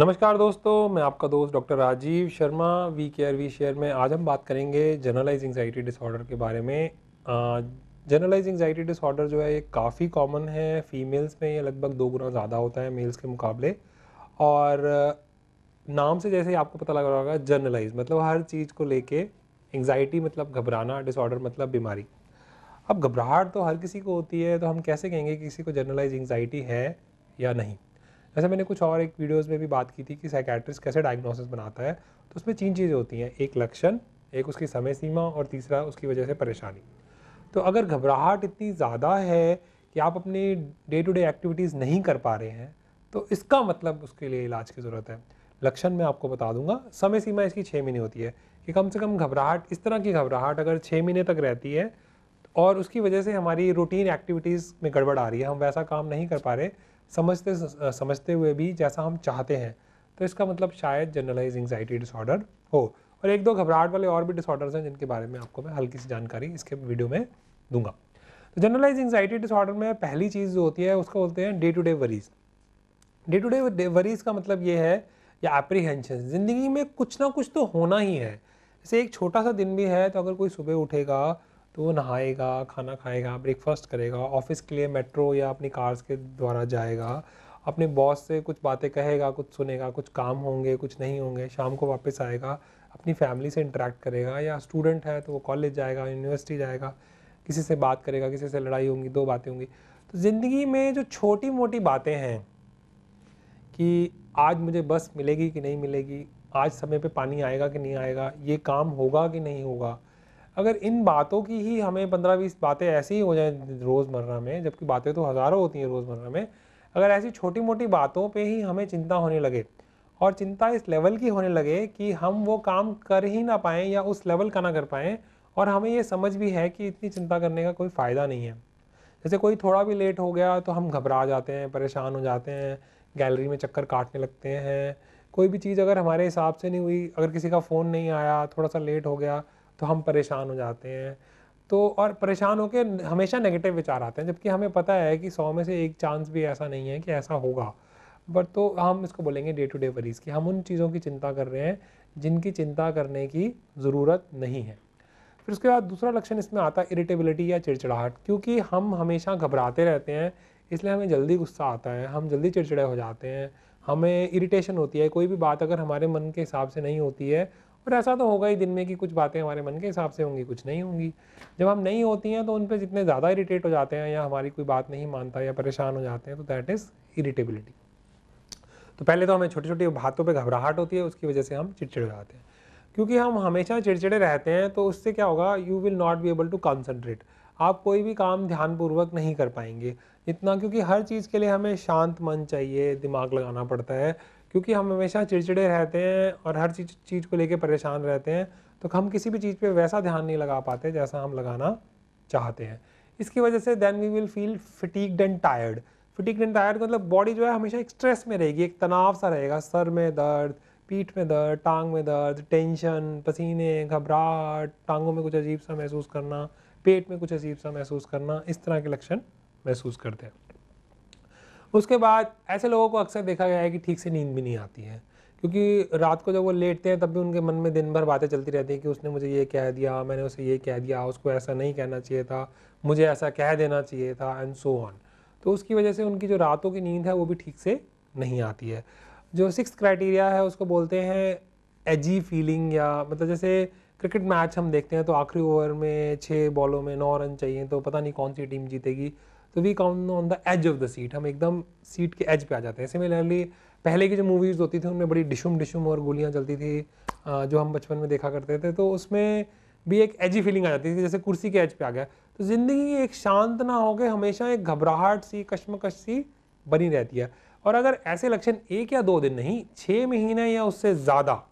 नमस्कार दोस्तों मैं आपका दोस्त doctor Rajiv Sharma we care we share में आज हम बात करेंगे जनरलाइज एंगजाइटी डिसऑर्डर के बारे में जनरलाइज एंगजाइटी डिसऑर्डर जो है ये काफ़ी कॉमन है फीमेल्स में ये लगभग दो गुना ज़्यादा होता है मेल्स के मुकाबले और नाम से जैसे ही आपको पता लग रहा होगा जर्नलाइज मतलब हर चीज़ को लेके एंगजाइटी मतलब घबराना डिसऑर्डर मतलब बीमारी अब घबराहट तो हर किसी को होती है तो हम कैसे कहेंगे कि किसी को जर्नलाइज एंगजाइटी है या नहीं जैसे मैंने कुछ और एक वीडियोस में भी बात की थी कि साइकेट्रिस्ट कैसे डायग्नोसिस बनाता है तो उसमें तीन चीज़ें होती हैं एक लक्षण एक उसकी समय सीमा और तीसरा उसकी वजह से परेशानी तो अगर घबराहट इतनी ज़्यादा है कि आप अपनी डे टू डे एक्टिविटीज़ नहीं कर पा रहे हैं तो इसका मतलब उसके लिए इलाज की ज़रूरत है लक्षण मैं आपको बता दूंगा समय सीमा इसकी छः महीने होती है कि कम से कम घबराहट इस तरह की घबराहट अगर छः महीने तक रहती है और उसकी वजह से हमारी रूटीन एक्टिविटीज़ में गड़बड़ आ रही है हम वैसा काम नहीं कर पा रहे समझते समझते हुए भी जैसा हम चाहते हैं तो इसका मतलब शायद जनरलाइज एंगजाइटी डिसऑर्डर हो और एक दो घबराहट वाले और भी डिसऑर्डर्स हैं जिनके बारे में आपको मैं हल्की सी जानकारी इसके वीडियो में दूंगा तो जनरलाइज एंगजाइटी डिसऑर्डर में पहली चीज़ जो होती है उसको बोलते हैं day to day worries day to day worries का मतलब ये है या अप्रीहेंशन ज़िंदगी में कुछ ना कुछ तो होना ही है जैसे एक छोटा सा दिन भी है तो अगर कोई सुबह उठेगा तो वो नहाएगा खाना खाएगा ब्रेकफास्ट करेगा ऑफिस के लिए मेट्रो या अपनी कार्स के द्वारा जाएगा अपने बॉस से कुछ बातें कहेगा कुछ सुनेगा कुछ काम होंगे कुछ नहीं होंगे शाम को वापस आएगा अपनी फैमिली से इंटरेक्ट करेगा या स्टूडेंट है तो वो कॉलेज जाएगा यूनिवर्सिटी जाएगा किसी से बात करेगा किसी से लड़ाई होंगी दो बातें होंगी तो ज़िंदगी में जो छोटी मोटी बातें हैं कि आज मुझे बस मिलेगी कि नहीं मिलेगी आज समय पे पानी आएगा कि नहीं आएगा ये काम होगा कि नहीं होगा अगर इन बातों की ही हमें पंद्रह बीस बातें ऐसी ही हो जाए रोज़मर्रा में जबकि बातें तो हज़ारों होती हैं रोज़मर्रा में अगर ऐसी छोटी मोटी बातों पे ही हमें चिंता होने लगे और चिंता इस लेवल की होने लगे कि हम वो काम कर ही ना पाएँ या उस लेवल का ना कर पाएँ और हमें ये समझ भी है कि इतनी चिंता करने का कोई फ़ायदा नहीं है जैसे कोई थोड़ा भी लेट हो गया तो हम घबरा जाते हैं परेशान हो जाते हैं गैलरी में चक्कर काटने लगते हैं कोई भी चीज़ अगर हमारे हिसाब से नहीं हुई अगर किसी का फ़ोन नहीं आया थोड़ा सा लेट हो गया तो हम परेशान हो जाते हैं तो और परेशान होकर हमेशा नेगेटिव विचार आते हैं जबकि हमें पता है कि सौ में से एक चांस भी ऐसा नहीं है कि ऐसा होगा बट तो हम इसको बोलेंगे डे टू डे वरीज़ की हम उन चीज़ों की चिंता कर रहे हैं जिनकी चिंता करने की ज़रूरत नहीं है फिर उसके बाद दूसरा लक्षण इसमें आता है इरिटेबिलिटी या चिड़चिड़ाहट क्योंकि हम हमेशा घबराते रहते हैं इसलिए हमें जल्दी गुस्सा आता है हम जल्दी चिड़चिड़े हो जाते हैं हमें इरिटेशन होती है कोई भी बात अगर हमारे मन के हिसाब से नहीं होती है और ऐसा तो होगा ही दिन में कि कुछ बातें हमारे मन के हिसाब से होंगी कुछ नहीं होंगी जब हम नहीं होती हैं तो उन पर जितने ज़्यादा इरीटेट हो जाते हैं या हमारी कोई बात नहीं मानता या परेशान हो जाते हैं तो दैट इज़ इरीटेबिलिटी तो पहले तो हमें छोटी छोटी बातों पर घबराहट होती है उसकी वजह से हम चिड़चिड़ जाते हैं क्योंकि हम हमेशा चिड़चिड़े रहते हैं तो उससे क्या होगा you will not be able to concentrate आप कोई भी काम ध्यानपूर्वक नहीं कर पाएंगे इतना क्योंकि हर चीज़ के लिए हमें शांत मन चाहिए दिमाग लगाना पड़ता है क्योंकि हम हमेशा चिड़चिड़े रहते हैं और हर चीज चीज़ को लेके परेशान रहते हैं तो हम किसी भी चीज़ पे वैसा ध्यान नहीं लगा पाते जैसा हम लगाना चाहते हैं इसकी वजह से then we will feel fatigue and tired fatigue and tired मतलब बॉडी जो है हमेशा एक स्ट्रेस में रहेगी एक तनाव सा रहेगा सर में दर्द पीठ में दर्द टांग में दर्द टेंशन पसीने घबराहट टांगों में कुछ अजीब सा महसूस करना पेट में कुछ अजीब सा महसूस करना इस तरह के लक्षण महसूस करते हैं उसके बाद ऐसे लोगों को अक्सर देखा गया है कि ठीक से नींद भी नहीं आती है क्योंकि रात को जब वो लेटते हैं तब भी उनके मन में दिन भर बातें चलती रहती हैं कि उसने मुझे ये कह दिया मैंने उसे ये कह दिया उसको ऐसा नहीं कहना चाहिए था मुझे ऐसा कह देना चाहिए था एंड सो ऑन तो उसकी वजह से उनकी जो रातों की नींद है वो भी ठीक से नहीं आती है जो सिक्स क्राइटेरिया है उसको बोलते हैं एजी फीलिंग या मतलब जैसे क्रिकेट मैच हम देखते हैं तो आखिरी ओवर में छः बॉलों में नौ रन चाहिए तो पता नहीं कौन सी टीम जीतेगी तो we come on the edge of the seat हम एकदम सीट के एज पे आ जाते हैं सिमिलरली पहले की जो मूवीज़ होती थी उनमें बड़ी डिशुम डिशुम और गोलियाँ चलती थी जो हम बचपन में देखा करते थे तो उसमें भी एक एजी फीलिंग आ जाती थी जैसे कुर्सी के एज पे आ गया तो ज़िंदगी एक शांत ना होकर हमेशा एक घबराहट सी कश्मकश सी बनी रहती है और अगर ऐसे लक्षण एक या दो दिन नहीं छः महीने या उससे ज़्यादा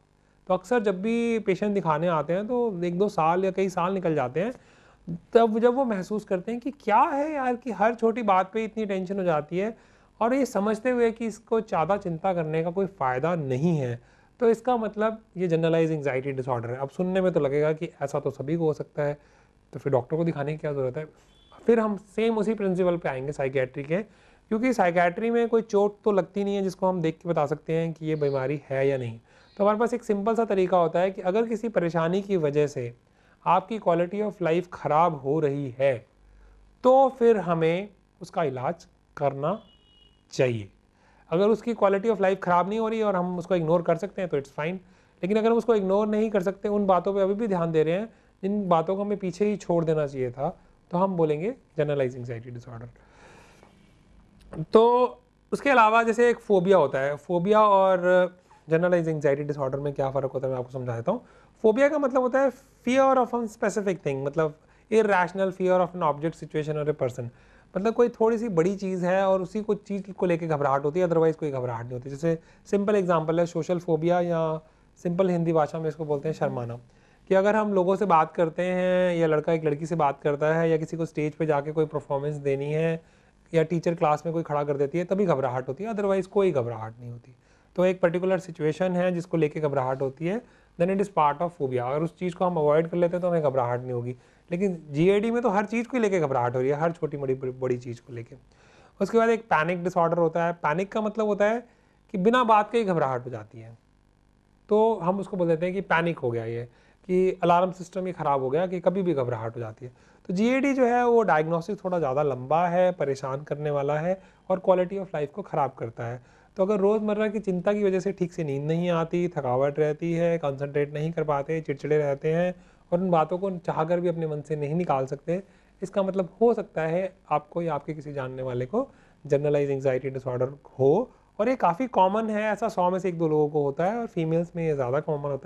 तो अक्सर जब भी पेशेंट दिखाने आते हैं तो एक दो साल या कई साल निकल जाते हैं तब जब वो महसूस करते हैं कि क्या है यार कि हर छोटी बात पे इतनी टेंशन हो जाती है और ये समझते हुए कि इसको ज़्यादा चिंता करने का कोई फ़ायदा नहीं है तो इसका मतलब ये जनरलाइज एंगजाइटी डिसऑर्डर है अब सुनने में तो लगेगा कि ऐसा तो सभी को हो सकता है तो फिर डॉक्टर को दिखाने की क्या ज़रूरत है फिर हम सेम उसी प्रिंसिपल पर आएंगे साइकेट्री के क्योंकि साइकेट्री में कोई चोट तो लगती नहीं है जिसको हम देख के बता सकते हैं कि ये बीमारी है या नहीं तो हमारे पास एक सिंपल सा तरीका होता है कि अगर किसी परेशानी की वजह से आपकी क्वालिटी ऑफ लाइफ ख़राब हो रही है तो फिर हमें उसका इलाज करना चाहिए अगर उसकी क्वालिटी ऑफ लाइफ ख़राब नहीं हो रही और हम उसको इग्नोर कर सकते हैं तो इट्स फाइन लेकिन अगर हम उसको इग्नोर नहीं कर सकते उन बातों पे अभी भी ध्यान दे रहे हैं जिन बातों को हमें पीछे ही छोड़ देना चाहिए था तो हम बोलेंगे जनरलाइज एंगजाइटी डिसऑर्डर तो उसके अलावा जैसे एक फोबिया होता है फोबिया और जनरलाइज एंगजाइटी डिसऑर्डर में क्या फ़र्क होता है मैं आपको समझा देता हूँ फोबिया का मतलब होता है fear of an specific thing मतलब irrational fear of an object situation और ए पर्सन मतलब कोई थोड़ी सी बड़ी चीज़ है और उसी को चीज़ को लेके घबराहट होती है अदरवाइज़ कोई घबराहट नहीं होती जैसे सिंपल एग्जाम्पल है सोशल फोबिया या सिंपल हिंदी भाषा में इसको बोलते हैं शर्माना कि अगर हम लोगों से बात करते हैं या लड़का एक लड़की से बात करता है या किसी को स्टेज पे जाके कोई परफॉर्मेंस देनी है या टीचर क्लास में कोई खड़ा कर देती है तभी घबराहट होती है अदरवाइज़ कोई घबराहट नहीं होती तो एक पर्टिकुलर सिचुएशन है जिसको लेके घबराहट होती है then it is part of phobia अगर उस चीज़ को हम अवॉइड कर लेते हैं तो हमें घबराहट नहीं होगी लेकिन जी में तो हर चीज़ को ही लेके घबराहट हो रही है हर छोटी बड़ी बड़ी चीज़ को लेके उसके बाद एक पैनिक डिसऑर्डर होता है पैनिक का मतलब होता है कि बिना बात के ही घबराहट हो जाती है तो हम उसको बोल देते हैं कि पैनिक हो गया ये कि अलार्म सिस्टम ही ख़राब हो गया कि कभी भी घबराहट हो जाती है तो जी जो है वो डायग्नोस्टिक थोड़ा ज़्यादा लंबा है परेशान करने वाला है और क्वालिटी ऑफ लाइफ को ख़राब करता है तो अगर रोज़मर्रा की चिंता की वजह से ठीक से नींद नहीं आती थकावट रहती है कंसंट्रेट नहीं कर पाते चिड़चिड़े रहते हैं और उन बातों को चाह कर भी अपने मन से नहीं निकाल सकते इसका मतलब हो सकता है आपको या आपके किसी जानने वाले को जनरलाइज एंगजाइटी डिसऑर्डर हो और ये काफ़ी कॉमन है ऐसा सौ में से एक दो लोगों को होता है और फीमेल्स में ये ज़्यादा कॉमन होता है